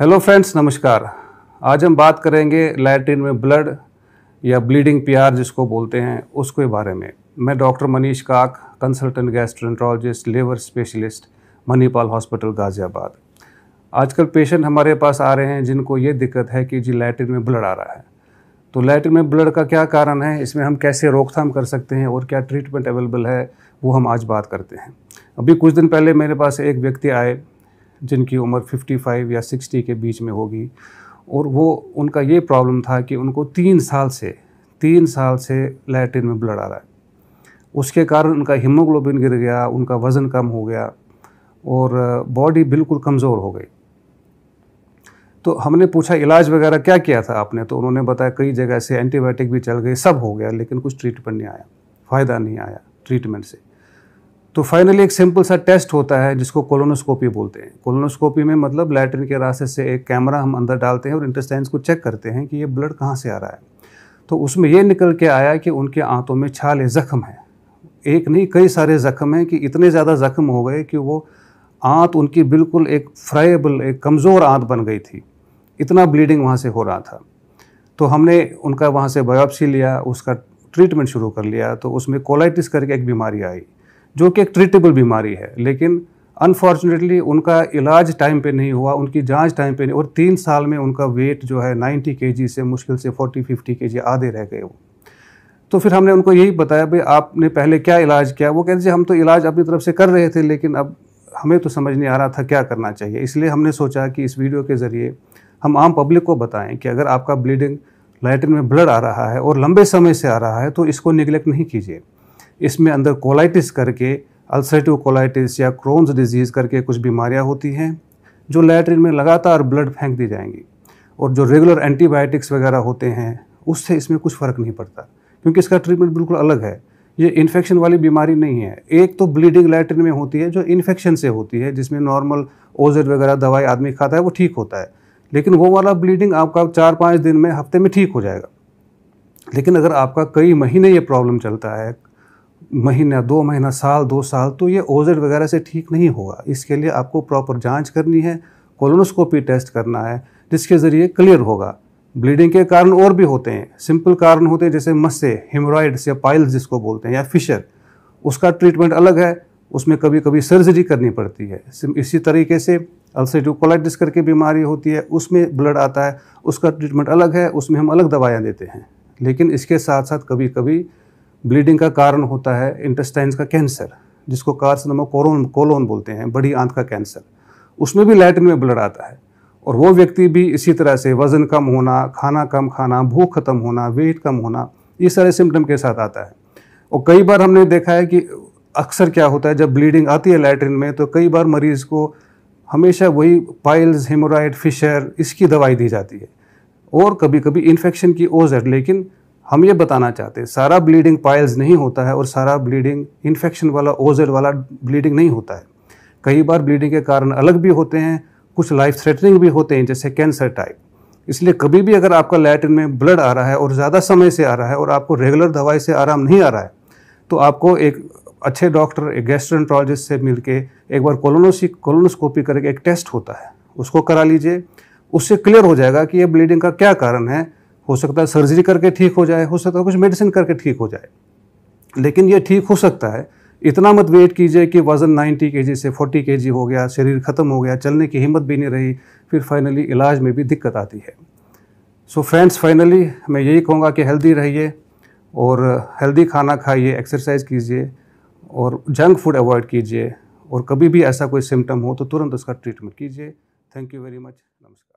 hello friends नमस्कार आज हम बात करेंगे लैट्रिन में ब्लड या ब्लीडिंग प्यार जिसको बोलते हैं उसके बारे में मैं doctor Manish Kak consultant gastroenterologist liver specialist Manipal hospital Ghaziabad आजकल पेशेंट हमारे पास आ रहे हैं जिनको ये दिक्कत है कि जी लैट्रिन में ब्लड आ रहा है तो लैट्रिन में ब्लड का क्या कारण है इसमें हम कैसे रोकथाम कर सकते हैं और क्या ट्रीटमेंट अवेलेबल है वो हम आज बात करते हैं अभी कुछ दिन पहले मेरे पास एक व्यक्ति आए जिनकी उम्र 55 या 60 के बीच में होगी और वो उनका ये प्रॉब्लम था कि उनको तीन साल से तीन साल से लैटिन में ब्लड आ रहा है उसके कारण उनका हीमोग्लोबिन गिर गया उनका वज़न कम हो गया और बॉडी uh, बिल्कुल कमज़ोर हो गई तो हमने पूछा इलाज वगैरह क्या किया था आपने तो उन्होंने बताया कई जगह से एंटीबायोटिक भी चल गए सब हो गया लेकिन कुछ ट्रीटमेंट नहीं आया फ़ायदा नहीं आया ट्रीटमेंट से तो फाइनली एक सिंपल सा टेस्ट होता है जिसको कोलोनोस्कोपी बोलते हैं कोलोनोस्कोपी में मतलब लैटरिन के रास्ते से एक कैमरा हम अंदर डालते हैं और इंटेस्टाइंस को चेक करते हैं कि ये ब्लड कहाँ से आ रहा है तो उसमें ये निकल के आया कि उनके आंतों में छाले ज़ख्म हैं एक नहीं कई सारे ज़ख्म हैं कि इतने ज़्यादा ज़ख्म हो गए कि वो आंत उनकी बिल्कुल एक फ्राइबल एक कमज़ोर आंत बन गई थी इतना ब्लीडिंग वहाँ से हो रहा था तो हमने उनका वहाँ से बायोप्सी लिया उसका ट्रीटमेंट शुरू कर लिया तो उसमें कोलाइटिस करके एक बीमारी आई जो कि एक ट्रीटेबल बीमारी है लेकिन अनफॉर्चुनेटली उनका इलाज टाइम पे नहीं हुआ उनकी जांच टाइम पे नहीं और तीन साल में उनका वेट जो है 90 के से मुश्किल से 40 50 के आधे रह गए वो तो फिर हमने उनको यही बताया भाई आपने पहले क्या इलाज किया वो कहते हम तो इलाज अपनी तरफ से कर रहे थे लेकिन अब हमें तो समझ नहीं आ रहा था क्या करना चाहिए इसलिए हमने सोचा कि इस वीडियो के ज़रिए हम आम पब्लिक को बताएं कि अगर आपका ब्लीडिंग लैटिन में ब्लड आ रहा है और लंबे समय से आ रहा है तो इसको निगलेक्ट नहीं कीजिए इसमें अंदर कोलाइटिस करके अल्सरेटिव कोलाइटिस या क्रोन्स डिजीज़ करके कुछ बीमारियाँ होती हैं जो लेटरिन में लगातार ब्लड फेंक दी जाएंगी और जो रेगुलर एंटीबायोटिक्स वगैरह होते हैं उससे इसमें कुछ फ़र्क नहीं पड़ता क्योंकि इसका ट्रीटमेंट बिल्कुल अलग है ये इन्फेक्शन वाली बीमारी नहीं है एक तो ब्लीडिंग लेटरिन में होती है जो इन्फेक्शन से होती है जिसमें नॉर्मल ओजेड वगैरह दवाई आदमी खाता है वो ठीक होता है लेकिन वो वाला ब्लीडिंग आपका चार पाँच दिन में हफ्ते में ठीक हो जाएगा लेकिन अगर आपका कई महीने ये प्रॉब्लम चलता है महीना दो महीना साल दो साल तो ये ओजेड वगैरह से ठीक नहीं होगा इसके लिए आपको प्रॉपर जांच करनी है कोलोनोस्कोपी टेस्ट करना है जिसके ज़रिए क्लियर होगा ब्लीडिंग के कारण और भी होते हैं सिंपल कारण होते हैं जैसे मस्से हिमराइड्स या पाइल्स जिसको बोलते हैं या फिशर उसका ट्रीटमेंट अलग है उसमें कभी कभी सर्जरी करनी पड़ती है इसी तरीके से अल्सरेटिव कोलाइटिस करके बीमारी होती है उसमें ब्लड आता है उसका ट्रीटमेंट अलग है उसमें हम अलग दवाइयाँ देते हैं लेकिन इसके साथ साथ कभी कभी ब्लीडिंग का कारण होता है इंटेस्टाइन्स का कैंसर जिसको कार्सनोमा कोरोन कोलोन बोलते हैं बड़ी आंत का कैंसर उसमें भी लैटिन में ब्लड आता है और वो व्यक्ति भी इसी तरह से वज़न कम होना खाना कम खाना भूख ख़त्म होना वेट कम होना ये सारे सिम्टम के साथ आता है और कई बार हमने देखा है कि अक्सर क्या होता है जब ब्लीडिंग आती है लैटरिन में तो कई बार मरीज़ को हमेशा वही पाइल्स हेमोराइड फिशर इसकी दवाई दी जाती है और कभी कभी इन्फेक्शन की ओजर लेकिन हम ये बताना चाहते हैं सारा ब्लीडिंग पायल्स नहीं होता है और सारा ब्लीडिंग इन्फेक्शन वाला ओजेड वाला ब्लीडिंग नहीं होता है कई बार ब्लीडिंग के कारण अलग भी होते हैं कुछ लाइफ थ्रेटनिंग भी होते हैं जैसे कैंसर टाइप इसलिए कभी भी अगर आपका लैटिन में ब्लड आ रहा है और ज़्यादा समय से आ रहा है और आपको रेगुलर दवाई से आराम नहीं आ रहा है तो आपको एक अच्छे डॉक्टर एक गैस्ट्रोन्ट्रोलॉजिस्ट से मिल एक बार कोलोनोसी कोलोनोस्कोपी करके एक टेस्ट होता है उसको करा लीजिए उससे क्लियर हो जाएगा कि ये ब्लीडिंग का क्या कारण है हो सकता है सर्जरी करके ठीक हो जाए हो सकता है कुछ मेडिसिन करके ठीक हो जाए लेकिन ये ठीक हो सकता है इतना मत वेट कीजिए कि वज़न 90 के से 40 के हो गया शरीर ख़त्म हो गया चलने की हिम्मत भी नहीं रही फिर फाइनली इलाज में भी दिक्कत आती है सो फ्रेंड्स फाइनली मैं यही कहूँगा कि हेल्दी रहिए और हेल्दी खाना खाइए एक्सरसाइज कीजिए और जंक फूड अवॉइड कीजिए और कभी भी ऐसा कोई सिम्टम हो तो तुरंत उसका ट्रीटमेंट कीजिए थैंक यू वेरी मच नमस्कार